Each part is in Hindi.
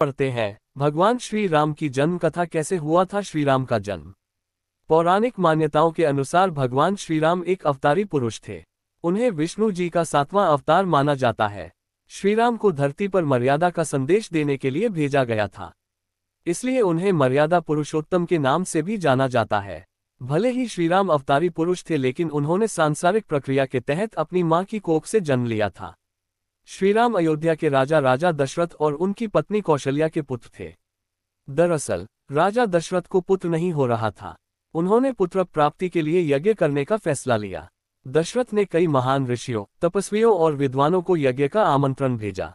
पढ़ते हैं भगवान श्री राम की जन्म कथा कैसे हुआ था श्री राम का जन्म पौराणिक मान्यताओं के अनुसार भगवान श्री राम एक अवतारी पुरुष थे उन्हें विष्णु जी का सातवां अवतार माना जाता है श्रीराम को धरती पर मर्यादा का संदेश देने के लिए भेजा गया था इसलिए उन्हें मर्यादा पुरुषोत्तम के नाम से भी जाना जाता है भले ही श्रीराम अवतारी पुरुष थे लेकिन उन्होंने सांसारिक प्रक्रिया के तहत अपनी मां की कोख से जन्म लिया था श्रीराम अयोध्या के राजा राजा दशरथ और उनकी पत्नी कौशल्या के पुत्र थे दरअसल राजा दशरथ को पुत्र नहीं हो रहा था उन्होंने पुत्र प्राप्ति के लिए यज्ञ करने का फैसला लिया दशरथ ने कई महान ऋषियों तपस्वियों और विद्वानों को यज्ञ का आमंत्रण भेजा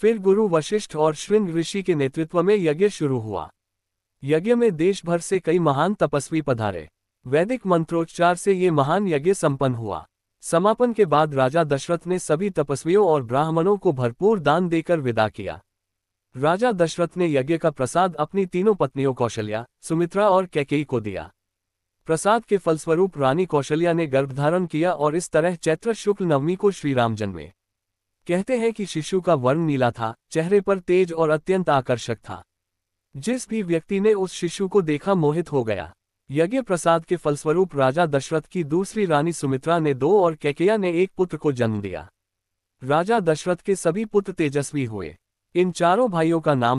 फिर गुरु वशिष्ठ और श्रृंग ऋषि के नेतृत्व में यज्ञ शुरू हुआ यज्ञ में देश भर से कई महान तपस्वी पधारे वैदिक मंत्रोच्चार से ये महान यज्ञ संपन्न हुआ समापन के बाद राजा दशरथ ने सभी तपस्वियों और ब्राह्मणों को भरपूर दान देकर विदा किया राजा दशरथ ने यज्ञ का प्रसाद अपनी तीनों पत्नियों कौशल्या सुमित्रा और कैके को दिया प्रसाद के फलस्वरूप रानी कौशल्या ने गर्भधारण किया और इस तरह चैत्र शुक्ल नवमी को श्रीराम जन्मे कहते हैं कि शिशु का वर्ण नीला था चेहरे पर तेज और अत्यंत आकर्षक था जिस भी व्यक्ति ने उस शिशु को देखा मोहित हो गया यज्ञ प्रसाद के फलस्वरूप राजा दशरथ की दूसरी रानी सुमित्रा ने दो और कैकेया ने एक पुत्र को जन्म दिया राजा दशरथ के सभी पुत्र तेजस्वी हुए इन चारों भाइयों का नाम